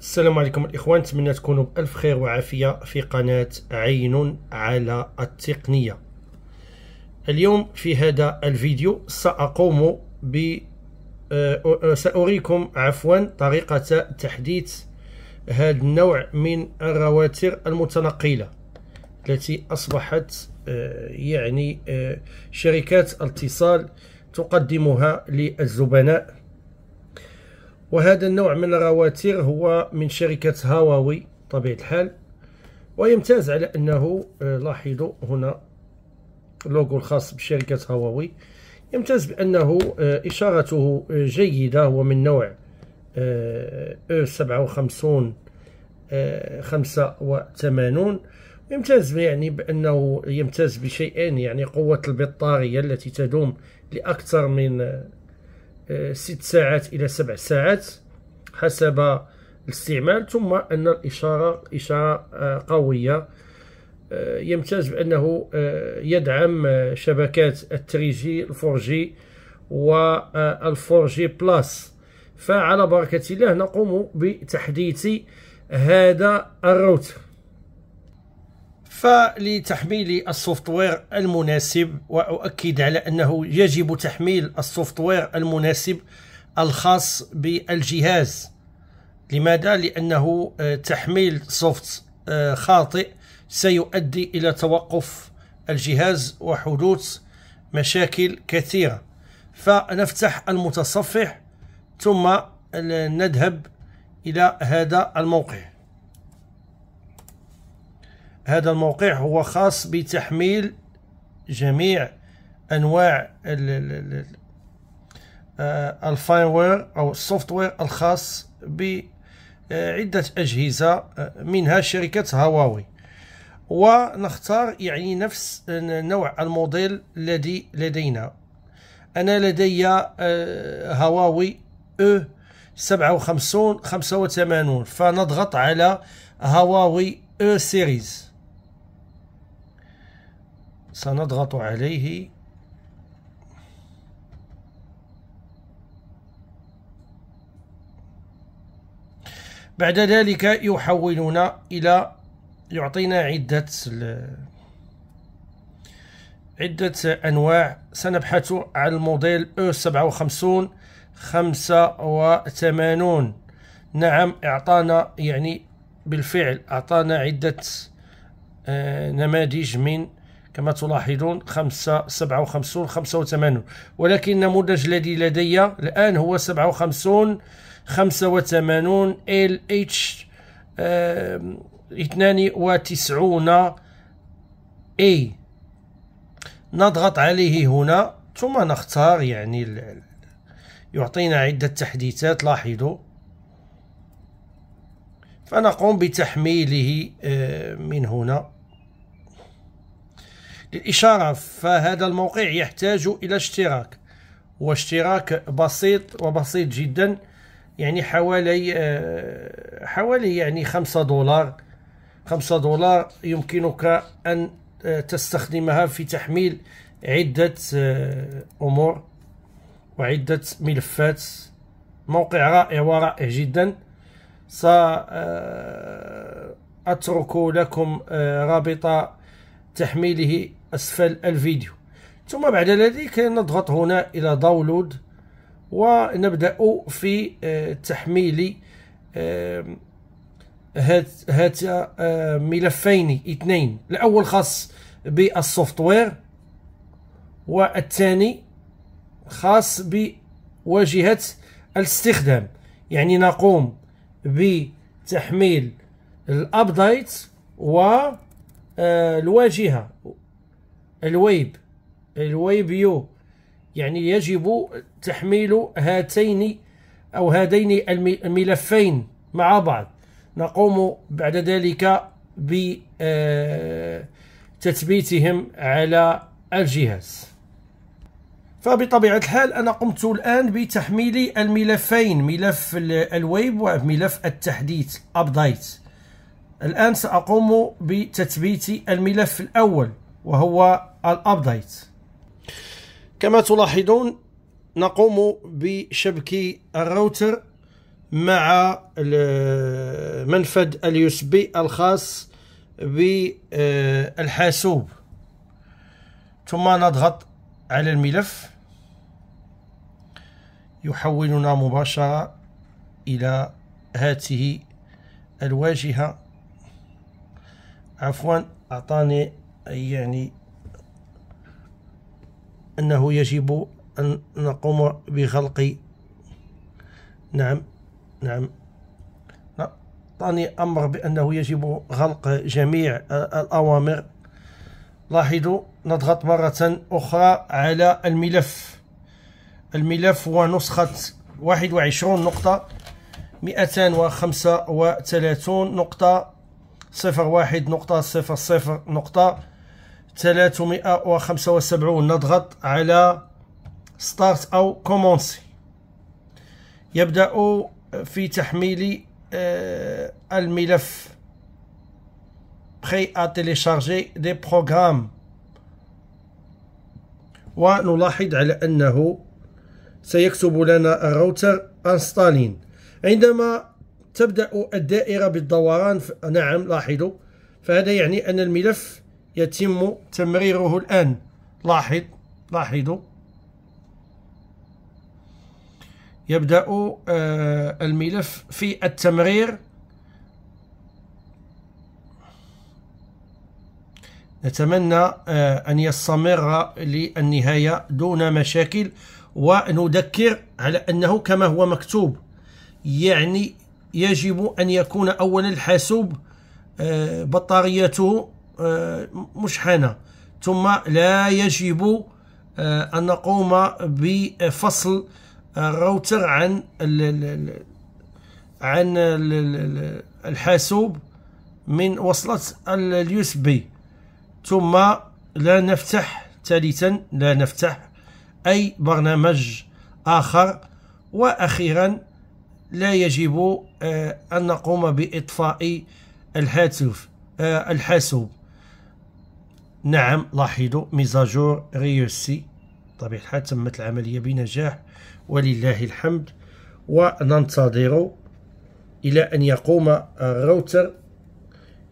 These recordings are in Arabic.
السلام عليكم الاخوان نتمنى تكونوا بالف خير وعافيه في قناه عين على التقنيه اليوم في هذا الفيديو ساقوم ب آه، ساريكم عفوا طريقه تحديث هذا النوع من الرواتر المتنقله التي اصبحت آه، يعني آه، شركات الاتصال تقدمها للزبناء وهذا النوع من الرواتير هو من شركة هواوي طبيعة الحال ويمتاز على أنه آه، لاحظوا هنا اللوغو الخاص بشركة هواوي يمتاز بأنه آه، إشارته آه، جيدة هو من نوع أو 57 وثمانون يمتاز يعني بأنه يمتاز بشيئين يعني قوة البطارية التي تدوم لأكثر من ست ساعات إلى سبع ساعات حسب الاستعمال ثم أن الإشارة إشارة آه، قوية آه، يمتاز بأنه آه، يدعم شبكات التريجي الفورجي والفورجي بلاس فعلى بركة الله نقوم بتحديث هذا الروتر فلتحميل السوفتوير المناسب وأؤكد على أنه يجب تحميل السوفتوير المناسب الخاص بالجهاز لماذا؟ لأنه آه، تحميل سوفت آه، خاطئ سيؤدي إلى توقف الجهاز وحدوث مشاكل كثيرة فنفتح المتصفح ثم آه، نذهب إلى هذا الموقع هذا الموقع هو خاص بتحميل جميع انواع الفايروير آه، او السوفتوير الخاص بعده اجهزه آه، منها شركه هواوي ونختار يعني نفس نوع الموديل الذي لدينا انا لدي آه، هواوي او 57 85 فنضغط على هواوي او e سيريز سنضغط عليه بعد ذلك يحولنا إلى يعطينا عدة عدة أنواع سنبحث عن الموديل أو 57 85 نعم أعطانا يعني بالفعل أعطانا عدة آه، نماذج من كما تلاحظون 5 57 85 ولكن النموذج الذي لدي الآن هو 57 85 ال اتش 92 اي نضغط عليه هنا ثم نختار يعني يعطينا عدة تحديثات لاحظوا فنقوم بتحميله آه، من هنا للإشارة فهذا الموقع يحتاج إلى اشتراك واشتراك بسيط وبسيط جدا يعني حوالي آه، حوالي يعني خمسة دولار خمسة دولار يمكنك أن آه، تستخدمها في تحميل عدة آه، أمور وعدة ملفات موقع رائع ورائع جدا سأترك لكم رابط تحميله أسفل الفيديو ثم بعد ذلك نضغط هنا إلى داونلود ونبدأ في آه، تحميل آه، هات آه، ملفين اثنين الأول خاص بالسوفتوير والثاني خاص بواجهة الاستخدام يعني نقوم بتحميل الابديت و آه، الواجهة الويب الويب يو يعني يجب تحميل هاتين أو هذين الملفين مع بعض نقوم بعد ذلك بتثبيتهم آه، على الجهاز فبطبيعة الحال أنا قمت الآن بتحميل الملفين ملف الويب وملف التحديث أبديت الآن سأقوم بتثبيت الملف الأول وهو الأبديت كما تلاحظون نقوم بشبك الراوتر مع منفذ اليوس بي الخاص بالحاسوب ثم نضغط على الملف يحولنا مباشرة إلى هاته الواجهة عفوا أعطاني يعني أنه يجب أن نقوم بخلق نعم نعم أعطاني أمر بأنه يجب خلق جميع الأوامر لاحظوا نضغط مرة أخرى على الملف الملف هو نسخة 21 نقطة 235 نقطة صفر واحد نقطة صفر صفر نقطة ثلاثمائة وخمسة وسبعون نضغط على ستارت أو كومونسي يبدأ في تحميل آه، الملف بخي أتلي شارجي دي بروغرام ونلاحظ على أنه سيكتب لنا الراوتر انستالين عندما تبدأ الدائرة بالدوران نعم لاحظوا فهذا يعني أن الملف يتم تمريره الآن لاحظ لاحظوا يبدأ آه، الملف في التمرير نتمنى آه، أن يستمر للنهاية دون مشاكل ونذكر على أنه كما هو مكتوب يعني يجب أن يكون أولا الحاسوب آه، بطاريته آه، مشحنة ثم لا يجب آه، أن نقوم بفصل الراوتر عن عن الحاسوب من وصلة اليو اس بي ثم لا نفتح ثالثا لا نفتح أي برنامج آخر وأخيرا لا يجب آه، أن نقوم بإطفاء الهاتف آه، الحاسوب نعم لاحظوا ميزاجور ريوسي بطبيعة الحال تمت العملية بنجاح ولله الحمد وننتظر إلى أن يقوم الراوتر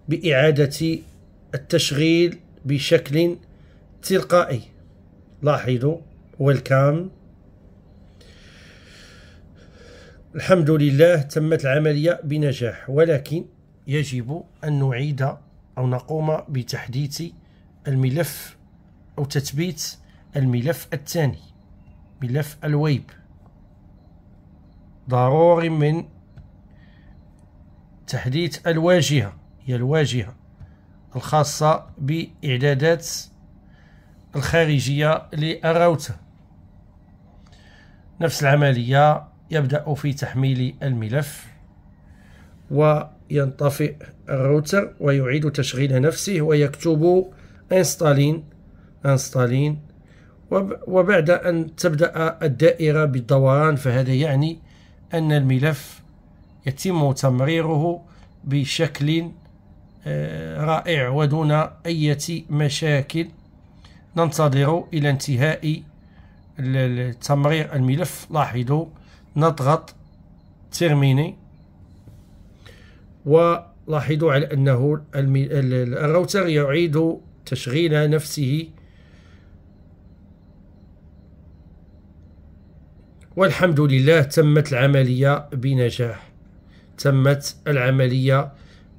بإعادة التشغيل بشكل تلقائي لاحظوا ويلكم الحمد لله تمت العملية بنجاح ولكن يجب أن نعيد أو نقوم بتحديث الملف أو تثبيت الملف الثاني ملف الويب ضروري من تحديث الواجهة هي الواجهة الخاصة بإعدادات الخارجية للراوتر نفس العملية يبدأ في تحميل الملف وينطفئ الروتر ويعيد تشغيل نفسه ويكتب انستالين انستالين وبعد أن تبدأ الدائرة بالدوران فهذا يعني أن الملف يتم تمريره بشكل آه، رائع ودون أي مشاكل ننتظر إلى انتهاء تمرير الملف لاحظوا نضغط تيرميني ولاحظوا على أنه الراوتر يعيد تشغيل نفسه والحمد لله تمت العملية بنجاح تمت العملية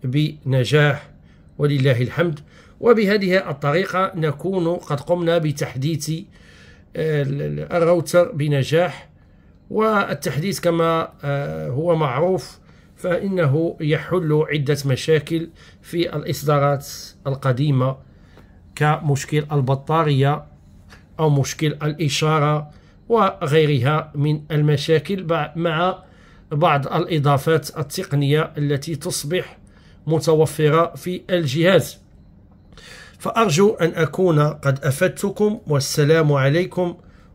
بنجاح ولله الحمد وبهذه الطريقة نكون قد قمنا بتحديث آه، الراوتر بنجاح والتحديث كما آه، هو معروف فإنه يحل عدة مشاكل في الإصدارات القديمة كمشكل البطارية أو مشكل الإشارة وغيرها من المشاكل مع بعض الإضافات التقنية التي تصبح متوفرة في الجهاز فأرجو أن أكون قد أفدتكم والسلام عليكم